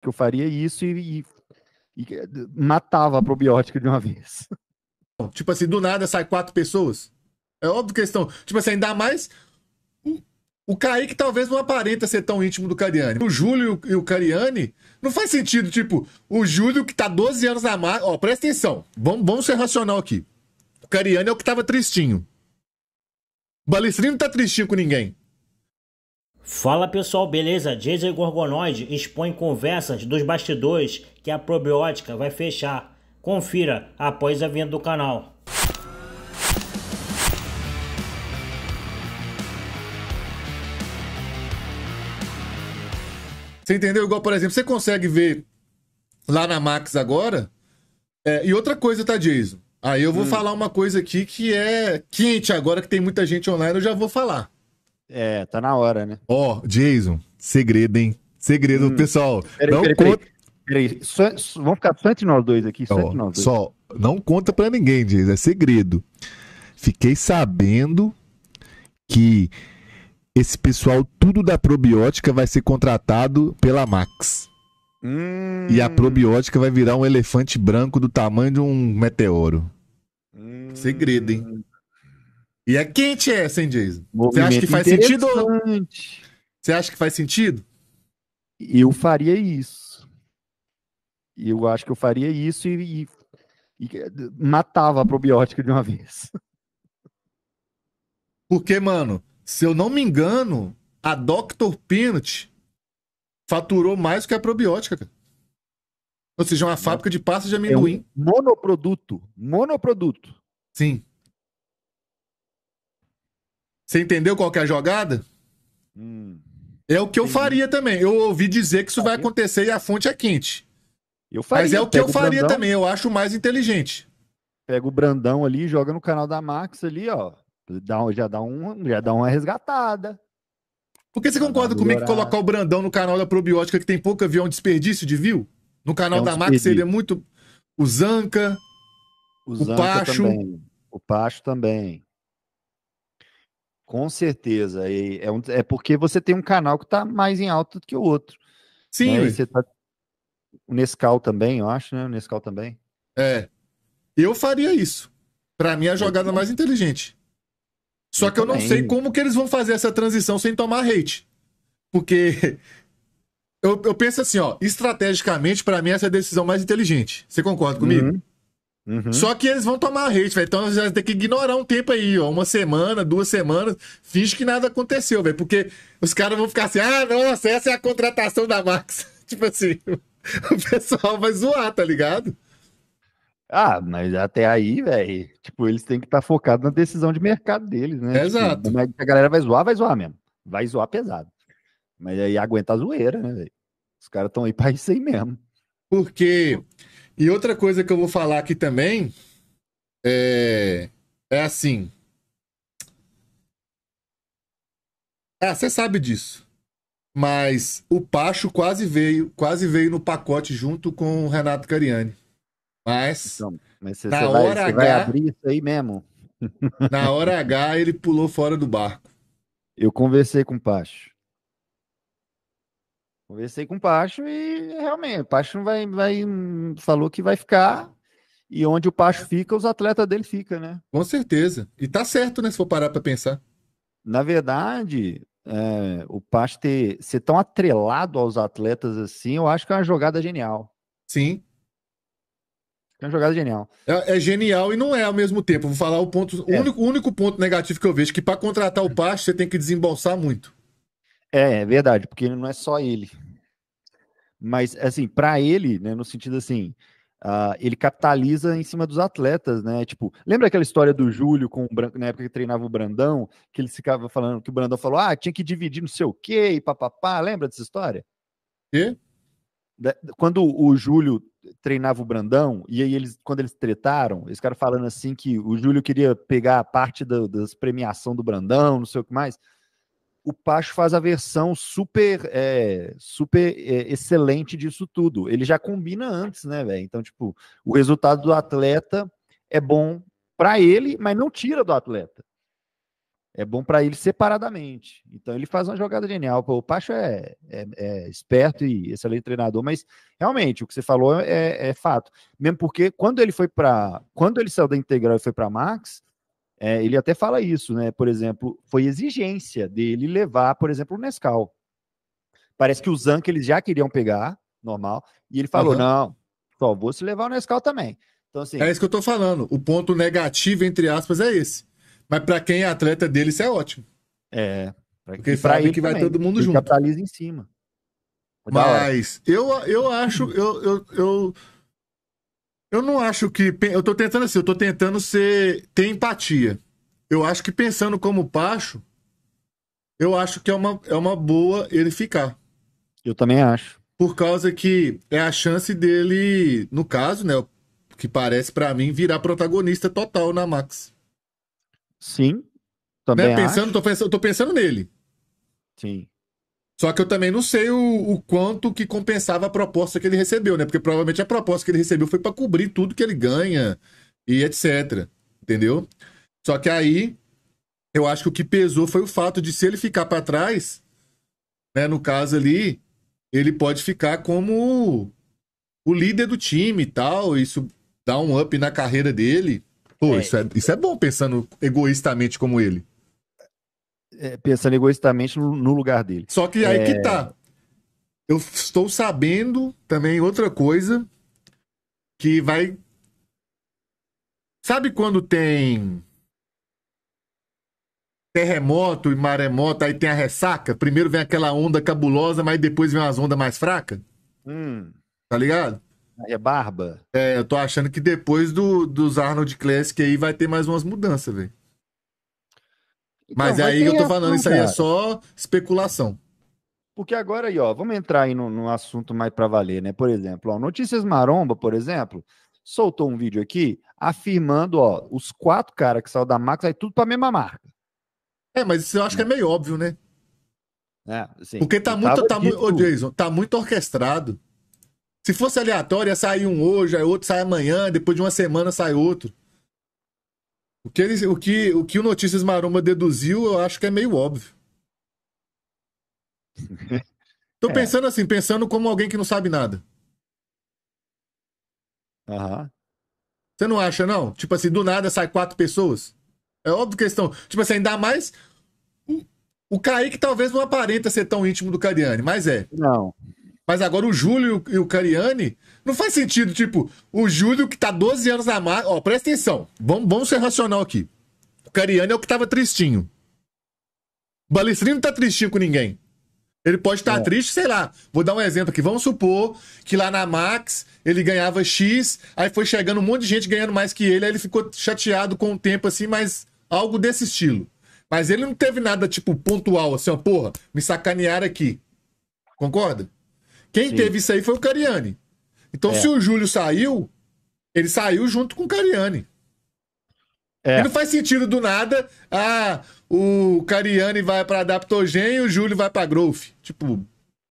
que eu faria isso e, e, e eh, matava a probiótica de uma vez. Tipo assim, do nada sai quatro pessoas. É óbvio que estão. Tipo assim, ainda mais. O, o Kaique talvez não aparenta ser tão íntimo do Cariani. O Júlio e o Cariani. Não faz sentido, tipo, o Júlio que tá 12 anos na marca. Ó, presta atenção. Vamos, vamos ser racional aqui. O Cariani é o que tava tristinho. O Balestrino não tá tristinho com ninguém. Fala pessoal, beleza? Jason Gorgonoid expõe conversas dos bastidores que a probiótica vai fechar. Confira após a vinda do canal. Você entendeu? Igual, por exemplo, você consegue ver lá na Max agora. É, e outra coisa, tá, Jason? Aí eu vou hum. falar uma coisa aqui que é quente agora, que tem muita gente online, eu já vou falar. É, tá na hora, né? Ó, oh, Jason, segredo, hein? Segredo, hum. pessoal. Peraí, não peraí, conta... peraí. Só, só, vamos ficar só entre nós dois aqui, só oh, dois. Só, não conta pra ninguém, Jason, é segredo. Fiquei sabendo que esse pessoal, tudo da probiótica, vai ser contratado pela Max. Hum. E a probiótica vai virar um elefante branco do tamanho de um meteoro. Hum. Segredo, hein? E é quente essa, hein, Jason? Você acha que faz sentido? Você acha que faz sentido? Eu faria isso. Eu acho que eu faria isso e, e, e matava a probiótica de uma vez. Porque, mano, se eu não me engano, a Dr. Peanut faturou mais do que a probiótica, cara. Ou seja, uma fábrica de pasta de amendoim. É um monoproduto. Monoproduto. Sim. Você entendeu qual é a jogada? Hum, é o que eu faria também. Eu ouvi dizer que isso vai acontecer e a fonte é quente. Eu faria, Mas é o que eu faria Brandão, também, eu acho mais inteligente. Pega o Brandão ali, joga no canal da Max ali, ó. Dá, já, dá um, já dá uma resgatada. Por que você concorda comigo que colocar o Brandão no canal da Probiótica, que tem pouca view, é um desperdício de view? No canal é um da Max ele é muito. O Zanca, o, Zanca Pacho. Também. O Pacho também. Com certeza. E é, um, é porque você tem um canal que está mais em alta do que o outro. Sim. Né? Você tá... O Nescau também, eu acho, né? O Nescau também. É. Eu faria isso. Para mim é a jogada mais inteligente. Só eu que eu não sei como que eles vão fazer essa transição sem tomar hate. Porque eu, eu penso assim, ó, estrategicamente, para mim essa é a decisão mais inteligente. Você concorda comigo? Uhum. Uhum. Só que eles vão tomar hate, velho. Então vai tem que ignorar um tempo aí, ó. Uma semana, duas semanas. Finge que nada aconteceu, velho. Porque os caras vão ficar assim, ah, nossa, essa é a contratação da Max. tipo assim, o pessoal vai zoar, tá ligado? Ah, mas até aí, velho, tipo, eles têm que estar tá focados na decisão de mercado deles, né? Tipo, Exato. tipo, a galera vai zoar, vai zoar mesmo. Vai zoar pesado. Mas aí aguenta a zoeira, né, velho? Os caras estão aí pra isso aí mesmo. Porque e outra coisa que eu vou falar aqui também é, é assim. Ah, você sabe disso. Mas o Pacho quase veio, quase veio no pacote junto com o Renato Cariani. Mas, então, mas na hora vai, H, vai abrir isso aí mesmo. Na hora H ele pulou fora do barco. Eu conversei com o Pacho. Conversei com o Pacho e realmente, o Pacho vai, vai, falou que vai ficar e onde o Pacho fica, os atletas dele ficam, né? Com certeza. E tá certo, né? Se for parar para pensar. Na verdade, é, o Pacho ter, ser tão atrelado aos atletas assim, eu acho que é uma jogada genial. Sim. É uma jogada genial. É, é genial e não é ao mesmo tempo. Vou falar o ponto, é. o, único, o único ponto negativo que eu vejo que para contratar o Pacho você tem que desembolsar muito. É, é verdade, porque não é só ele. Mas, assim, para ele, né, no sentido assim, uh, ele capitaliza em cima dos atletas, né? Tipo, lembra aquela história do Júlio com Branco, na época que treinava o Brandão, que ele ficava falando que o Brandão falou, ah, tinha que dividir não sei o quê e papapá. Lembra dessa história? Quê? Quando o Júlio treinava o Brandão, e aí eles, quando eles tretaram, esse cara falando assim que o Júlio queria pegar a parte da, das premiação do Brandão, não sei o que mais o Pacho faz a versão super, é, super é, excelente disso tudo. Ele já combina antes, né, velho? Então, tipo, o resultado do atleta é bom para ele, mas não tira do atleta. É bom para ele separadamente. Então, ele faz uma jogada genial. O Pacho é, é, é esperto e excelente treinador, mas realmente o que você falou é, é fato. Mesmo porque quando ele foi para, quando ele saiu da integral e foi para Max, é, ele até fala isso, né? Por exemplo, foi exigência dele levar, por exemplo, o Nescau. Parece que o Zank eles já queriam pegar, normal, e ele falou: uhum. não, só vou se levar o Nescau também. Então, assim, é isso que eu tô falando. O ponto negativo, entre aspas, é esse. Mas para quem é atleta dele, isso é ótimo. É. Porque sabe ele que vai todo mundo ele junto. capitaliza em cima. É Mas eu, eu acho, eu, eu, eu eu não acho que. Eu tô tentando assim, eu tô tentando ser. ter empatia. Eu acho que pensando como Pacho, eu acho que é uma, é uma boa ele ficar. Eu também acho. Por causa que é a chance dele, no caso, né? Que parece para mim virar protagonista total na Max. Sim. Também né? pensando, acho. Tô, pensando, tô pensando nele. Sim. Só que eu também não sei o, o, quanto que compensava a proposta que ele recebeu, né? Porque provavelmente a proposta que ele recebeu foi para cobrir tudo que ele ganha e etc. Entendeu? Só que aí eu acho que o que pesou foi o fato de se ele ficar para trás, né, no caso ali, ele pode ficar como o líder do time e tal, isso dá um up na carreira dele. Pô, é. Isso, é, isso é bom pensando egoístamente como ele é, pensando egoístamente no, no, lugar dele. Só que aí é... que tá. Eu estou sabendo também outra coisa que vai. Sabe quando tem terremoto e maremoto, aí tem a ressaca? Primeiro vem aquela onda cabulosa, mas depois vem umas ondas mais fracas? Hum. Tá ligado? É barba. É, eu tô achando que depois do, dos Arnold Classic aí vai ter mais umas mudanças, velho. Então, mas aí eu tô falando, isso aí é só especulação. Porque agora aí, ó, vamos entrar aí no, no assunto mais para valer, né? Por exemplo, ó, Notícias Maromba, por exemplo, soltou um vídeo aqui afirmando, ó, os quatro caras que saiu da Max aí tudo para a mesma marca. É, mas isso eu acho que é meio óbvio, né? É, sim. Porque tá muito, tá, muito, Jason, tá muito orquestrado. Se fosse aleatório, ia sair um hoje, aí outro sai amanhã, depois de uma semana sai outro. O que, ele, o, que, o que o Notícias Maromba deduziu, eu acho que é meio óbvio. Tô é. pensando assim, pensando como alguém que não sabe nada. Aham. Uhum. Você não acha, não? Tipo assim, do nada sai quatro pessoas? É óbvio que estão. Tipo assim, ainda mais. O Kaique talvez não aparenta ser tão íntimo do Cariani, mas é. Não. Mas agora o Júlio e o Cariani, não faz sentido, tipo, o Júlio que tá 12 anos na marca. Ó, presta atenção, vamos, vamos ser racional aqui. O Cariani é o que tava tristinho. O Balestrino não tá tristinho com ninguém. Ele pode estar tá é. triste, sei lá. Vou dar um exemplo aqui. Vamos supor que lá na Max ele ganhava X, aí foi chegando um monte de gente ganhando mais que ele, aí ele ficou chateado com o tempo, assim, mas algo desse estilo. Mas ele não teve nada, tipo, pontual, assim, ó, porra, me sacanearam aqui. Concorda? Quem Sim. teve isso aí foi o Cariani. Então, é. se o Júlio saiu, ele saiu junto com o Cariani. É. E não faz sentido do nada. Ah, o Cariani vai para Adaptogen e o Júlio vai para Growth. Tipo,